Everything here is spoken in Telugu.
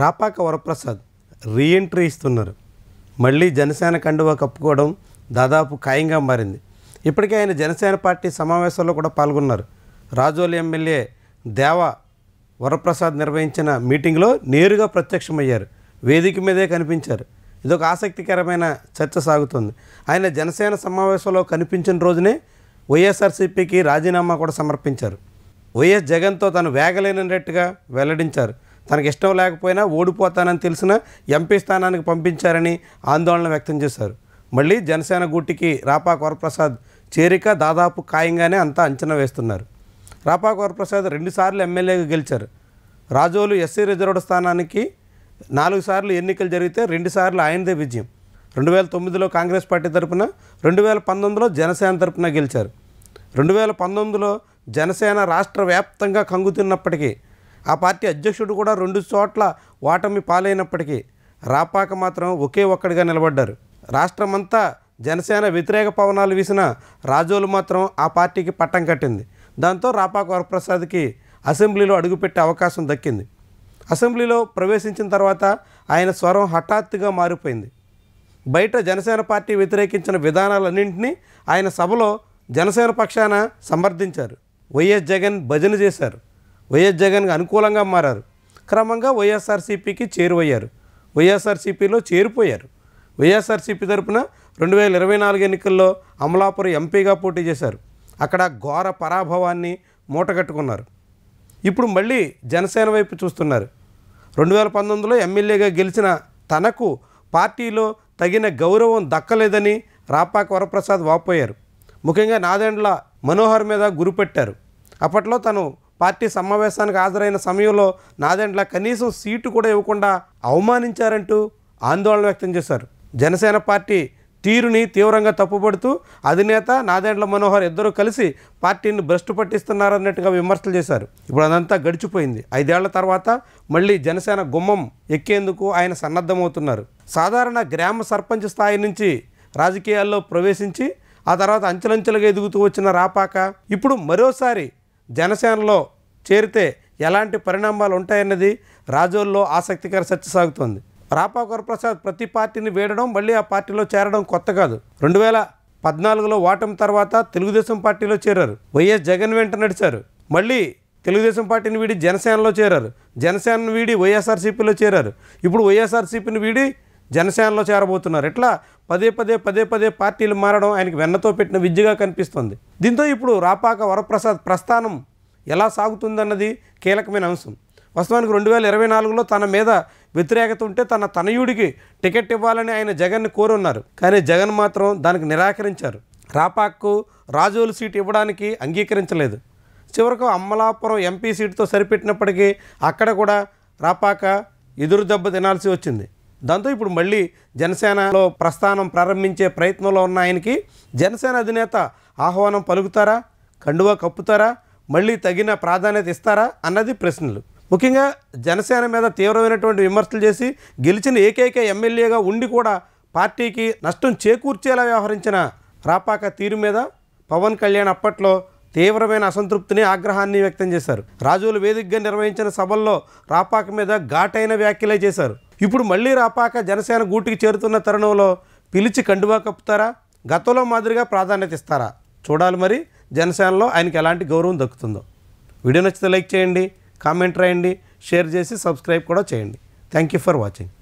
రాపాక వరప్రసాద్ రీఎంట్రీ ఇస్తున్నారు మళ్ళీ జనసేన కండువా కప్పుకోవడం దాదాపు ఖాయంగా మారింది ఇప్పటికే ఆయన జనసేన పార్టీ సమావేశాల్లో కూడా పాల్గొన్నారు రాజోలి ఎమ్మెల్యే దేవ వరప్రసాద్ నిర్వహించిన మీటింగ్లో నేరుగా ప్రత్యక్షమయ్యారు వేదిక మీదే కనిపించారు ఇదొక ఆసక్తికరమైన చర్చ సాగుతుంది ఆయన జనసేన సమావేశంలో కనిపించిన రోజునే వైఎస్ఆర్సీపీకి రాజీనామా కూడా సమర్పించారు వైఎస్ జగన్తో తను వేగలేనట్టుగా వెల్లడించారు తనకి ఇష్టం లేకపోయినా ఓడిపోతానని తెలిసిన ఎంపీ స్థానానికి పంపించారని ఆందోళన వ్యక్తం చేశారు మళ్ళీ జనసేన గుట్టికి రాపా వరప్రసాద్ చేరిక దాదాపు ఖాయంగానే అంతా అంచనా వేస్తున్నారు రాపా వరప్రసాద్ రెండుసార్లు ఎమ్మెల్యేగా గెలిచారు రాజోలు ఎస్సీ రిజర్వ్డ్ స్థానానికి నాలుగు సార్లు ఎన్నికలు జరిగితే రెండుసార్లు ఆయనదే విజయం రెండు వేల తొమ్మిదిలో కాంగ్రెస్ పార్టీ తరపున రెండు వేల పంతొమ్మిదిలో జనసేన తరపున గెలిచారు రెండు వేల పంతొమ్మిదిలో జనసేన రాష్ట్ర వ్యాప్తంగా కంగుతున్నప్పటికీ ఆ పార్టీ అధ్యక్షుడు కూడా రెండు చోట్ల ఓటమి పాలైనప్పటికీ రాపాక మాత్రం ఒకే ఒక్కడిగా నిలబడ్డారు రాష్ట్రమంతా జనసేన వ్యతిరేక పవనాలు వీసిన రాజోలు మాత్రం ఆ పార్టీకి పట్టం కట్టింది దాంతో రాపాక వరప్రసాద్కి అసెంబ్లీలో అడుగుపెట్టే అవకాశం దక్కింది అసెంబ్లీలో ప్రవేశించిన తర్వాత ఆయన స్వరం హఠాత్తుగా మారిపోయింది బయట జనసేన పార్టీ వ్యతిరేకించిన విధానాలన్నింటినీ ఆయన సభలో జనసేన పక్షాన సమర్థించారు వైఎస్ జగన్ భజన చేశారు వైఎస్ జగన్కి అనుకూలంగా మారారు క్రమంగా వైఎస్ఆర్సీపీకి చేరువయ్యారు వైఎస్ఆర్సీపీలో చేరిపోయారు వైఎస్ఆర్సీపీ తరపున రెండు వేల ఇరవై నాలుగు ఎన్నికల్లో అమలాపురం ఎంపీగా పోటీ చేశారు అక్కడ ఘోర పరాభవాన్ని మూటగట్టుకున్నారు ఇప్పుడు మళ్ళీ జనసేన వైపు చూస్తున్నారు రెండు వేల పంతొమ్మిదిలో ఎమ్మెల్యేగా గెలిచిన తనకు పార్టీలో తగిన గౌరవం దక్కలేదని రాపాక వరప్రసాద్ వాపోయారు ముఖ్యంగా నాదెండ్ల మనోహర్ మీద గురిపెట్టారు అప్పట్లో తను పార్టీ సమావేశానికి హాజరైన సమయంలో నాదెండ్ల కనీసం సీటు కూడా ఇవ్వకుండా అవమానించారంటూ ఆందోళన వ్యక్తం చేశారు జనసేన పార్టీ తీరుని తీవ్రంగా తప్పుపడుతూ అధినేత నాదెండ్ల మనోహర్ ఇద్దరూ కలిసి పార్టీని భ్రష్టు పట్టిస్తున్నారన్నట్టుగా విమర్శలు చేశారు ఇప్పుడు అదంతా గడిచిపోయింది ఐదేళ్ల తర్వాత మళ్ళీ జనసేన గుమ్మం ఎక్కేందుకు ఆయన సన్నద్ధమవుతున్నారు సాధారణ గ్రామ సర్పంచ్ స్థాయి నుంచి రాజకీయాల్లో ప్రవేశించి ఆ తర్వాత అంచెలంచెలుగా ఎదుగుతూ వచ్చిన రాపాక ఇప్పుడు మరోసారి జనసేనలో చేరితే ఎలాంటి పరిణామాలు ఉంటాయన్నది రాజోల్లో ఆసక్తికర చర్చ సాగుతోంది రాపా గురప్రసాద్ ప్రతి పార్టీని వేడడం మళ్ళీ ఆ పార్టీలో చేరడం కొత్త కాదు రెండు వేల పద్నాలుగులో ఓటమి తర్వాత తెలుగుదేశం పార్టీలో చేరారు వైఎస్ జగన్ వెంట నడిచారు మళ్ళీ తెలుగుదేశం పార్టీని వీడి జనసేనలో చేరారు జనసేనను వీడి వైఎస్ఆర్సీపీలో చేరారు ఇప్పుడు వైఎస్ఆర్సీపీని వీడి జనసేనలో చేరబోతున్నారు ఇట్లా పదే పదే పదే పదే పార్టీలు మారడం ఆయనకి వెన్నతో పెట్టిన విద్యగా కనిపిస్తుంది దీంతో ఇప్పుడు రాపాక వరప్రసాద్ ప్రస్థానం ఎలా సాగుతుందన్నది కీలకమైన అంశం వాస్తవానికి రెండు వేల ఇరవై నాలుగులో తన మీద వ్యతిరేకత ఉంటే తన తనయుడికి టికెట్ ఇవ్వాలని ఆయన జగన్ని కోరున్నారు కానీ జగన్ మాత్రం దానికి నిరాకరించారు రాపాక్కు రాజోలు సీటు ఇవ్వడానికి అంగీకరించలేదు చివరకు అమ్మలాపురం ఎంపీ సీటుతో సరిపెట్టినప్పటికీ అక్కడ కూడా రాపాక ఎదురు దెబ్బ తినాల్సి వచ్చింది దాంతో ఇప్పుడు మళ్ళీ జనసేనలో ప్రస్థానం ప్రారంభించే ప్రయత్నంలో ఉన్న ఆయనకి జనసేన అధినేత ఆహ్వానం పలుకుతారా కండువా కప్పుతారా మళ్ళీ తగిన ప్రాధాన్యత ఇస్తారా అన్నది ప్రశ్నలు ముఖ్యంగా జనసేన మీద తీవ్రమైనటువంటి విమర్శలు చేసి గెలిచిన ఏకైక ఎమ్మెల్యేగా ఉండి కూడా పార్టీకి నష్టం చేకూర్చేలా వ్యవహరించిన రాపాక తీరు మీద పవన్ కళ్యాణ్ అప్పట్లో తీవ్రమైన అసంతృప్తిని ఆగ్రహాన్ని వ్యక్తం చేశారు రాజులు వేదికగా నిర్వహించిన సభల్లో రాపాక మీద ఘాటైన వ్యాఖ్యలే చేశారు ఇప్పుడు మళ్ళీ రాపాక జనసేన గూటికి చేరుతున్న తరుణంలో పిలిచి కండువా కప్పుతారా గతంలో మాదిరిగా ప్రాధాన్యత ఇస్తారా చూడాలి మరి జనసేనలో ఆయనకి ఎలాంటి గౌరవం దక్కుతుందో వీడియో నచ్చితే లైక్ చేయండి కామెంట్ రాయండి షేర్ చేసి సబ్స్క్రైబ్ కూడా చేయండి థ్యాంక్ యూ ఫర్ వాచింగ్